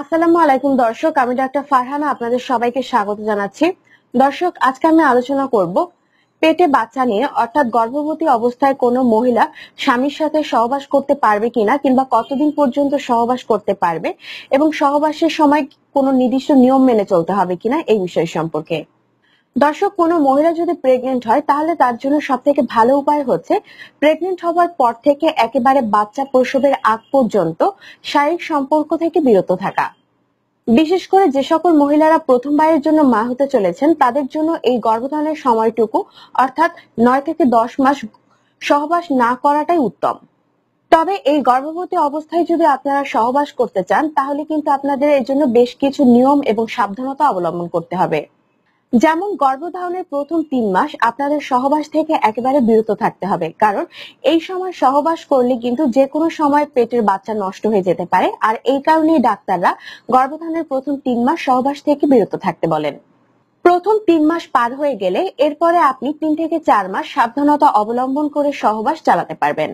আসসালামু আলাইকুম দর্শক আমি ডাক্তার ফারহানা আপনাদের সবাইকে স্বাগত জানাচ্ছি দর্শক আজকে আমি আলোচনা করব পেটে বাচ্চা নিয়ে অর্থাৎ গর্ভবতী অবস্থায় কোনো মহিলা স্বামীর সাথে সহবাস করতে পারবে কিনা কিংবা কতদিন পর্যন্ত সহবাস করতে পারবে এবং সহবাসের সময় কোনো নির্দিষ্ট নিয়ম মেনে চলতে হবে কিনা এই বিষয় সম্পর্কে দর্শক কোনো মহিলা যদি প্রেগনেন্ট হয় তাহলে তার জন্য সব থেকে ভালো উপায় হচ্ছে প্রেগনেন্ট হওয়ার পর থেকে একেবারে বাচ্চা প্রসবের আগ পর্যন্ত শারীরিক সম্পর্ক থেকে বিরত থাকা বিশেষ করে যে সকল মহিলারা প্রথমবারের জন্য মা হতে চলেছেন তাদের জন্য এই গর্ভধারণের সময়টুকু অর্থাৎ নয় থেকে দশ মাস সহবাস না করাটাই উত্তম তবে এই গর্ভবতী অবস্থায় যদি আপনারা সহবাস করতে চান তাহলে কিন্তু আপনাদের এর জন্য বেশ কিছু নিয়ম এবং সাবধানতা অবলম্বন করতে হবে যেমন গর্ভধারণের প্রথম তিন মাস আপনাদের সহবাস থেকে একেবারে বিরত থাকতে হবে কারণ এই সময় সহবাস করলে কিন্তু যে কোনো সময় পেটের বাচ্চা নষ্ট হয়ে যেতে পারে আর এই কারণে ডাক্তাররা গর্ভধারণের প্রথম তিন মাস সহবাস থেকে বিরত থাকতে বলেন প্রথম তিন মাস পার হয়ে গেলে এরপরে আপনি তিন থেকে চার মাস সাবধানতা অবলম্বন করে সহবাস চালাতে পারবেন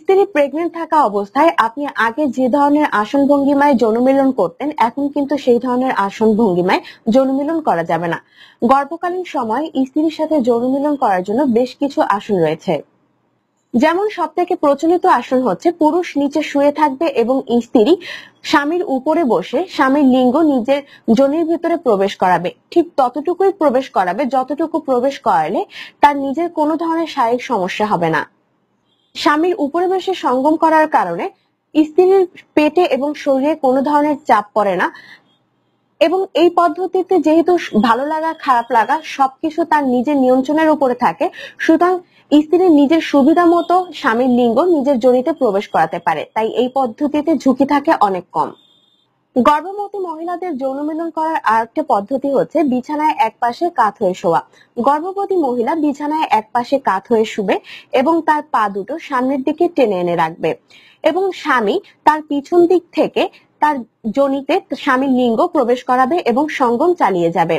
স্ত্রী প্রেগনেন্ট থাকা অবস্থায় আপনি আগে যে ধরনের আসন ভঙ্গিমায় যৌনমিলন করতেন এখন কিন্তু সেই ধরনের আসন ভঙ্গিমায় যৌনমিলন করা যাবে না গর্ভকালীন সময় স্ত্রীর সাথে যৌনমিলন করার জন্য বেশ কিছু আসন রয়েছে যেমন সব থেকে প্রচলিত আসন হচ্ছে পুরুষ নিচে শুয়ে থাকবে এবং স্ত্রী স্বামীর উপরে বসে স্বামীর লিঙ্গ নিজের জনির ভিতরে প্রবেশ করাবে ঠিক ততটুকুই প্রবেশ করাবে যতটুকু প্রবেশ করালে তার নিজের কোনো ধরনের শারীরিক সমস্যা হবে না স্বামীর বসে সঙ্গম করার কারণে স্ত্রীর পেটে এবং শরীরে কোনো ধরনের চাপ পড়ে না এবং এই পদ্ধতিতে যেহেতু ভালো লাগা খারাপ লাগা সবকিছু তার নিজের নিয়ন্ত্রণের উপরে থাকে সুতরাং স্ত্রী নিজের সুবিধা মতো স্বামীর লিঙ্গ নিজের জনিতে প্রবেশ করাতে পারে তাই এই পদ্ধতিতে ঝুঁকি থাকে অনেক কম গর্ভবতী মহিলাদের যৌন মিলন করার আরেকটা পদ্ধতি হচ্ছে বিছানায় এক পাশে কাত হয়ে শোয়া গর্ভবতী মহিলা বিছানায় এক পাশে কাত হয়ে শুবে এবং তার পা দুটো সামনের দিকে টেনে এনে রাখবে এবং স্বামী তার পিছন দিক থেকে তার জনিতে স্বামীর লিঙ্গ প্রবেশ করাবে এবং সঙ্গম চালিয়ে যাবে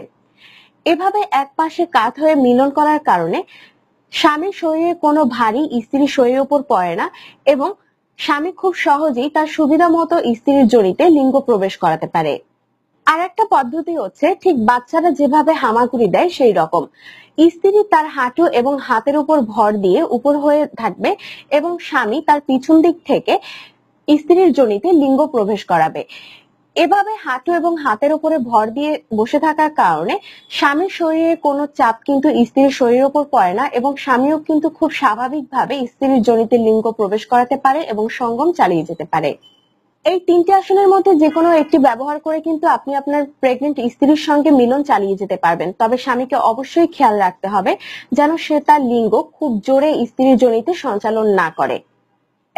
এভাবে এক পাশে কাত হয়ে মিলন করার কারণে স্বামীর শরীরে কোনো ভারী স্ত্রীর শরীরের উপর পড়ে না এবং স্বামী খুব সহজেই তার সুবিধা মতো স্ত্রীর জড়িতে লিঙ্গ প্রবেশ করাতে পারে আর একটা পদ্ধতি হচ্ছে ঠিক বাচ্চারা যেভাবে হামাগুড়ি দেয় সেই রকম স্ত্রী তার হাঁটু এবং হাতের উপর ভর দিয়ে উপর হয়ে থাকবে এবং স্বামী তার পিছন দিক থেকে স্ত্রীর জনিতে লিঙ্গ প্রবেশ করাবে এভাবে হাঁটু এবং হাতের উপরে ভর দিয়ে বসে থাকার কারণে স্বামীর শরীরে কোনো চাপ কিন্তু স্ত্রীর শরীরের উপর পড়ে না এবং স্বামীও কিন্তু খুব স্বাভাবিকভাবে স্ত্রীর জনিতে লিঙ্গ প্রবেশ করাতে পারে এবং সঙ্গম চালিয়ে যেতে পারে এই তিনটি আসনের মধ্যে যে কোনো একটি ব্যবহার করে কিন্তু আপনি আপনার প্রেগনেন্ট স্ত্রীর সঙ্গে মিলন চালিয়ে যেতে পারবেন তবে স্বামীকে অবশ্যই খেয়াল রাখতে হবে যেন সে তার লিঙ্গ খুব জোরে স্ত্রীর জনিতে সঞ্চালন না করে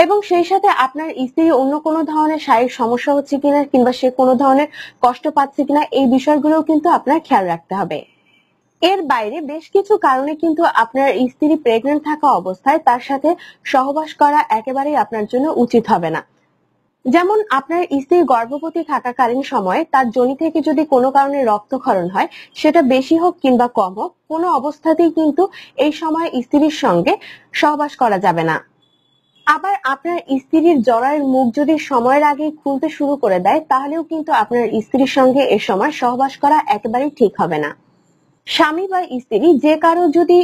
এবং সেই সাথে আপনার স্ত্রী অন্য কোনো ধরনের শারীরিক সমস্যা হচ্ছে কিনা কিংবা সে কোনো ধরনের কষ্ট পাচ্ছে কিনা এই বিষয়গুলোও কিন্তু আপনার খেয়াল রাখতে হবে এর বাইরে বেশ কিছু কারণে কিন্তু আপনার স্ত্রী প্রেগনেন্ট থাকা অবস্থায় তার সাথে সহবাস করা একেবারেই আপনার জন্য উচিত হবে না যেমন আপনার স্ত্রী গর্ভবতী থাকাকালীন সময়ে তার জনি থেকে যদি কোনো কারণে রক্তক্ষরণ হয় সেটা বেশি হোক কিংবা কম হোক কোনো অবস্থাতেই কিন্তু এই সময় স্ত্রীর সঙ্গে সহবাস করা যাবে না আবার আপনার স্ত্রীর জরায়ের মুখ যদি সময়ের আগে খুলতে শুরু করে দেয় তাহলেও কিন্তু আপনার স্ত্রীর সঙ্গে এ সময় সহবাস করা একেবারেই ঠিক হবে না স্বামী বা স্ত্রী যে কারো যদি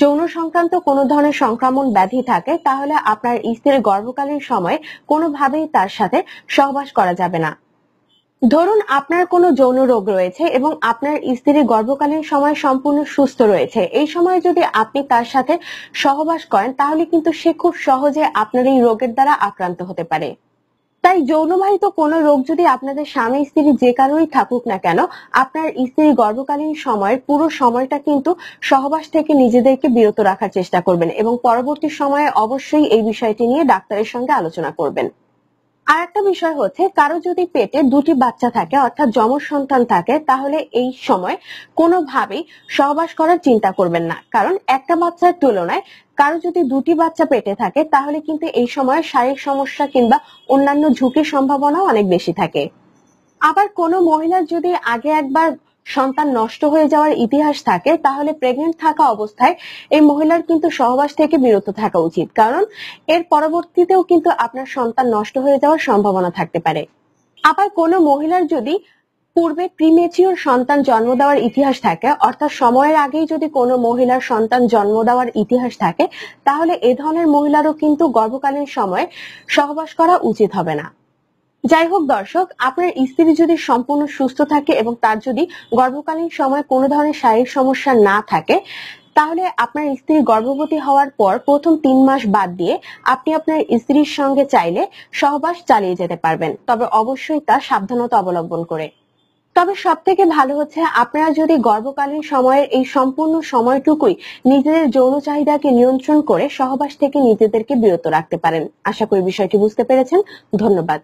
যৌন সংক্রান্ত কোনো ধরনের সংক্রমণ ব্যাধি থাকে তাহলে আপনার স্ত্রীর গর্ভকালীন সময় কোনোভাবেই তার সাথে সহবাস করা যাবে না ধরুন আপনার কোনো যৌন রোগ রয়েছে এবং আপনার স্ত্রী গর্ভকালীন সময় সম্পূর্ণ সুস্থ রয়েছে এই সময় যদি আপনি তার সাথে সহবাস করেন তাহলে কিন্তু সে খুব সহজে আপনার এই রোগের দ্বারা আক্রান্ত হতে পারে তাই যৌনবাহিত কোনো রোগ যদি আপনাদের স্বামী স্ত্রী যে কারোই থাকুক না কেন আপনার স্ত্রী গর্ভকালীন সময়ের পুরো সময়টা কিন্তু সহবাস থেকে নিজেদেরকে বিরত রাখার চেষ্টা করবেন এবং পরবর্তী সময়ে অবশ্যই এই বিষয়টি নিয়ে ডাক্তারের সঙ্গে আলোচনা করবেন আর একটা বিষয় হচ্ছে কারো যদি পেটে দুটি বাচ্চা থাকে অর্থাৎ যমজ সন্তান থাকে তাহলে এই সময় কোনোভাবেই সহবাস করার চিন্তা করবেন না কারণ একটা বাচ্চার তুলনায় কারো যদি দুটি বাচ্চা পেটে থাকে তাহলে কিন্তু এই সময় শারীরিক সমস্যা কিংবা অন্যান্য ঝুঁকির সম্ভাবনা অনেক বেশি থাকে আবার কোনো মহিলার যদি আগে একবার সন্তান নষ্ট হয়ে যাওয়ার ইতিহাস থাকে তাহলে প্রেগনেন্ট থাকা অবস্থায় এই মহিলার কিন্তু সহবাস থেকে বিরত থাকা উচিত কারণ এর পরবর্তীতেও কিন্তু আপনার সন্তান নষ্ট হয়ে যাওয়ার সম্ভাবনা থাকতে পারে আবার কোনো মহিলার যদি পূর্বে প্রিমেচিওর সন্তান জন্ম দেওয়ার ইতিহাস থাকে অর্থাৎ সময়ের আগেই যদি কোনো মহিলার সন্তান জন্ম দেওয়ার ইতিহাস থাকে তাহলে এ ধরনের মহিলারও কিন্তু গর্ভকালীন সময়ে সহবাস করা উচিত হবে না যাই হোক দর্শক আপনার স্ত্রী যদি সম্পূর্ণ সুস্থ থাকে এবং তার যদি গর্ভকালীন সময়ে কোনো ধরনের শারীরিক সমস্যা না থাকে তাহলে আপনার স্ত্রী গর্ভবতী হওয়ার পর প্রথম তিন মাস বাদ দিয়ে আপনি আপনার স্ত্রীর সঙ্গে চাইলে সহবাস চালিয়ে যেতে পারবেন তবে অবশ্যই তা সাবধানতা অবলম্বন করে তবে সব থেকে ভালো হচ্ছে আপনারা যদি গর্ভকালীন সময়ের এই সম্পূর্ণ সময়টুকুই নিজেদের যৌন চাহিদাকে নিয়ন্ত্রণ করে সহবাস থেকে নিজেদেরকে বিরত রাখতে পারেন আশা করি বিষয়টি বুঝতে পেরেছেন ধন্যবাদ